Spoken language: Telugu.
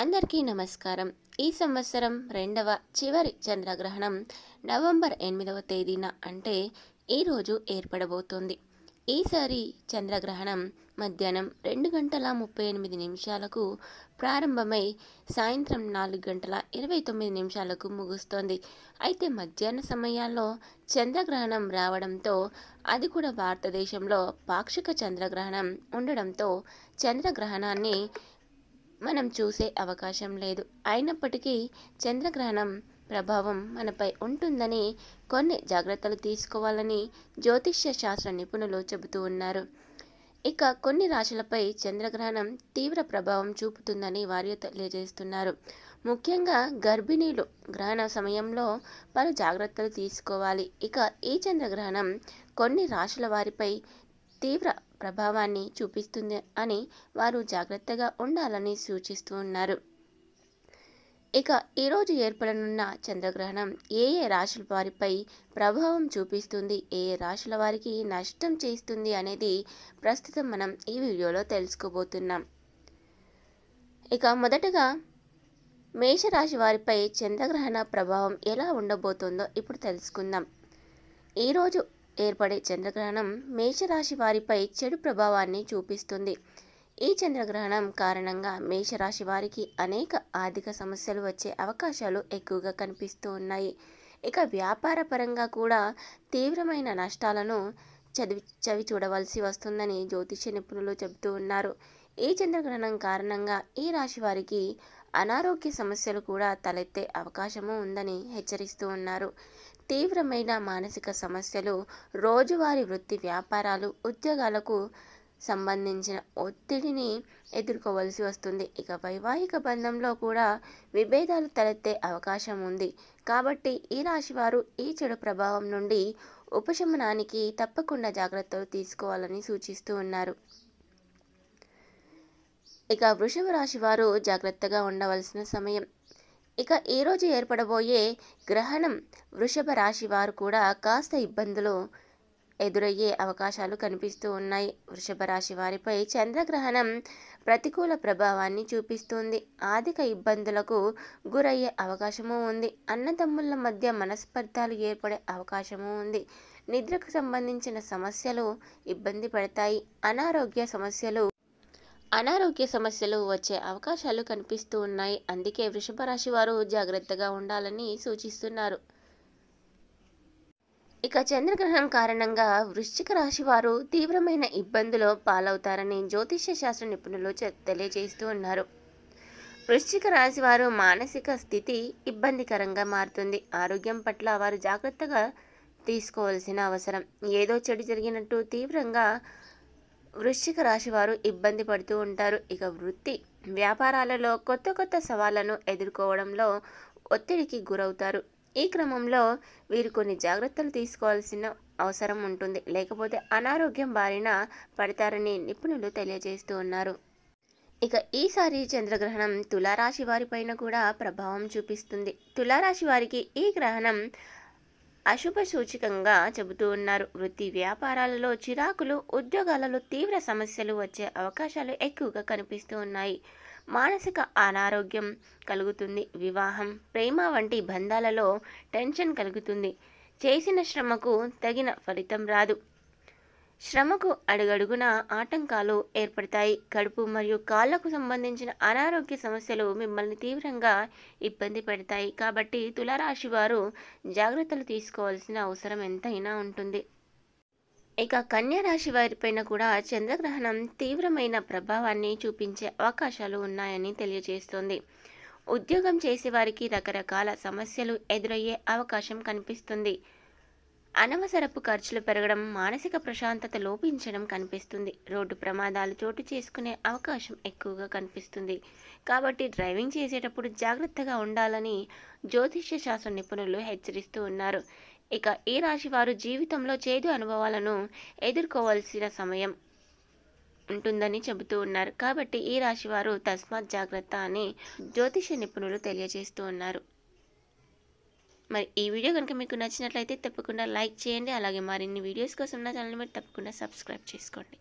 అందరికీ నమస్కారం ఈ సంవత్సరం రెండవ చివరి చంద్రగ్రహణం నవంబర్ ఎనిమిదవ తేదీన అంటే ఈరోజు ఏర్పడబోతోంది ఈసారి చంద్రగ్రహణం మధ్యాహ్నం రెండు గంటల ముప్పై ఎనిమిది నిమిషాలకు ప్రారంభమై సాయంత్రం నాలుగు గంటల ఇరవై తొమ్మిది నిమిషాలకు ముగుస్తోంది అయితే మధ్యాహ్న సమయాల్లో చంద్రగ్రహణం రావడంతో అది కూడా భారతదేశంలో పాక్షిక చంద్రగ్రహణం ఉండడంతో చంద్రగ్రహణాన్ని మనం చూసే అవకాశం లేదు అయినప్పటికీ చంద్రగ్రహణం ప్రభావం మనపై ఉంటుందని కొన్ని జాగ్రత్తలు తీసుకోవాలని జ్యోతిష్య శాస్త్ర నిపుణులు చెబుతూ ఉన్నారు ఇక కొన్ని రాశులపై చంద్రగ్రహణం తీవ్ర ప్రభావం చూపుతుందని వారు తెలియజేస్తున్నారు ముఖ్యంగా గర్భిణీలు గ్రహణ సమయంలో పలు జాగ్రత్తలు తీసుకోవాలి ఇక ఈ చంద్రగ్రహణం కొన్ని రాశుల వారిపై తీవ్ర ప్రభావాన్ని చూపిస్తుంది అని వారు జాగ్రత్తగా ఉండాలని సూచిస్తూ ఉన్నారు ఇక ఈరోజు ఏర్పడనున్న చంద్రగ్రహణం ఏ ఏ రాశుల వారిపై ప్రభావం చూపిస్తుంది ఏ ఏ రాశుల వారికి నష్టం చేస్తుంది అనేది ప్రస్తుతం మనం ఈ వీడియోలో తెలుసుకోబోతున్నాం ఇక మొదటగా మేషరాశి వారిపై చంద్రగ్రహణ ప్రభావం ఎలా ఉండబోతుందో ఇప్పుడు తెలుసుకుందాం ఈరోజు ఏర్పడే చంద్రగ్రహణం మేషరాశి వారిపై చెడు ప్రభావాన్ని చూపిస్తుంది ఈ చంద్రగ్రహణం కారణంగా మేషరాశి వారికి అనేక ఆర్థిక సమస్యలు వచ్చే అవకాశాలు ఎక్కువగా కనిపిస్తూ ఉన్నాయి ఇక వ్యాపార పరంగా కూడా తీవ్రమైన నష్టాలను చదివి చవి చూడవలసి వస్తుందని జ్యోతిష నిపుణులు చెబుతూ ఉన్నారు ఈ చంద్రగ్రహణం కారణంగా ఈ రాశి వారికి అనారోగ్య సమస్యలు కూడా తలెత్తే అవకాశము ఉందని హెచ్చరిస్తూ ఉన్నారు తీవ్రమైన మానసిక సమస్యలు రోజువారీ వృత్తి వ్యాపారాలు ఉద్యోగాలకు సంబంధించిన ఒత్తిడిని ఎదుర్కోవలసి వస్తుంది ఇక వైవాహిక బంధంలో కూడా విభేదాలు తలెత్తే అవకాశం ఉంది కాబట్టి ఈ రాశివారు ఈ చెడు ప్రభావం నుండి ఉపశమనానికి తప్పకుండా జాగ్రత్తలు తీసుకోవాలని సూచిస్తూ ఉన్నారు ఇక వృషభ రాశి వారు జాగ్రత్తగా ఉండవలసిన సమయం ఇక ఈ రోజు ఏర్పడబోయే గ్రహణం వృషభ రాశి వారు కూడా కాస్త ఇబ్బందులు ఎదురయ్యే అవకాశాలు కనిపిస్తూ ఉన్నాయి వృషభ రాశి వారిపై చంద్రగ్రహణం ప్రతికూల ప్రభావాన్ని చూపిస్తుంది ఆర్థిక ఇబ్బందులకు గురయ్యే అవకాశము ఉంది అన్నదమ్ముల మధ్య మనస్పర్ధాలు ఏర్పడే అవకాశము ఉంది నిద్రకు సంబంధించిన సమస్యలు ఇబ్బంది పడతాయి అనారోగ్య సమస్యలు అనారోగ్య సమస్యలు వచ్చే అవకాశాలు కనిపిస్తూ ఉన్నాయి అందుకే వృషభ రాశి వారు జాగ్రత్తగా ఉండాలని సూచిస్తున్నారు ఇక చంద్రగ్రహణం కారణంగా వృశ్చిక రాశి వారు తీవ్రమైన ఇబ్బందులో పాలవుతారని జ్యోతిష్య శాస్త్ర నిపుణులు తెలియజేస్తూ ఉన్నారు వృశ్చిక రాశి వారు మానసిక స్థితి ఇబ్బందికరంగా మారుతుంది ఆరోగ్యం పట్ల వారు జాగ్రత్తగా తీసుకోవాల్సిన అవసరం ఏదో చెడు జరిగినట్టు తీవ్రంగా వృశ్చిక రాశి వారు ఇబ్బంది పడుతూ ఉంటారు ఇక వృత్తి వ్యాపారాలలో కొత్త కొత్త సవాళ్లను ఎదుర్కోవడంలో ఒత్తిడికి గురవుతారు ఈ క్రమంలో వీరు కొన్ని జాగ్రత్తలు తీసుకోవాల్సిన అవసరం ఉంటుంది లేకపోతే అనారోగ్యం బారిన పడతారని నిపుణులు తెలియజేస్తూ ఉన్నారు ఇక ఈసారి చంద్రగ్రహణం తులారాశి వారిపైన కూడా ప్రభావం చూపిస్తుంది తులారాశి వారికి ఈ గ్రహణం అశుభ సూచికంగా చెబుతూ ఉన్నారు వృత్తి వ్యాపారాలలో చిరాకులు ఉద్యోగాలలో తీవ్ర సమస్యలు వచ్చే అవకాశాలు ఎక్కువగా కనిపిస్తూ ఉన్నాయి మానసిక అనారోగ్యం కలుగుతుంది వివాహం ప్రేమ వంటి బంధాలలో టెన్షన్ కలుగుతుంది చేసిన శ్రమకు తగిన ఫలితం రాదు శ్రమకు అడుగడుగున ఆటంకాలు ఏర్పడతాయి కడుపు మరియు కాళ్ళకు సంబంధించిన అనారోగ్య సమస్యలు మిమ్మల్ని తీవ్రంగా ఇబ్బంది పెడతాయి కాబట్టి తులారాశి వారు జాగ్రత్తలు తీసుకోవాల్సిన అవసరం ఎంతైనా ఉంటుంది ఇక కన్యా రాశి వారిపైన కూడా చంద్రగ్రహణం తీవ్రమైన ప్రభావాన్ని చూపించే అవకాశాలు ఉన్నాయని తెలియజేస్తుంది ఉద్యోగం చేసేవారికి రకరకాల సమస్యలు ఎదురయ్యే అవకాశం కనిపిస్తుంది అనవసరపు ఖర్చులు పెరగడం మానసిక ప్రశాంతత లోపించడం కనిపిస్తుంది రోడ్డు ప్రమాదాలు చోటు చేసుకునే అవకాశం ఎక్కువగా కనిపిస్తుంది కాబట్టి డ్రైవింగ్ చేసేటప్పుడు జాగ్రత్తగా ఉండాలని జ్యోతిష్య శాస్త్ర నిపుణులు హెచ్చరిస్తూ ఉన్నారు ఇక ఈ రాశి వారు జీవితంలో చేదు అనుభవాలను ఎదుర్కోవాల్సిన సమయం ఉంటుందని చెబుతూ ఉన్నారు కాబట్టి ఈ రాశి వారు తస్మాత్ జాగ్రత్త అని జ్యోతిష నిపుణులు తెలియజేస్తూ ఉన్నారు మరి ఈ వీడియో కనుక మీకు నచ్చినట్లయితే తప్పకుండా లైక్ చేయండి అలాగే మరిన్ని వీడియోస్ కోసం నా ఛానల్ని మీరు తప్పకుండా సబ్స్క్రైబ్ చేసుకోండి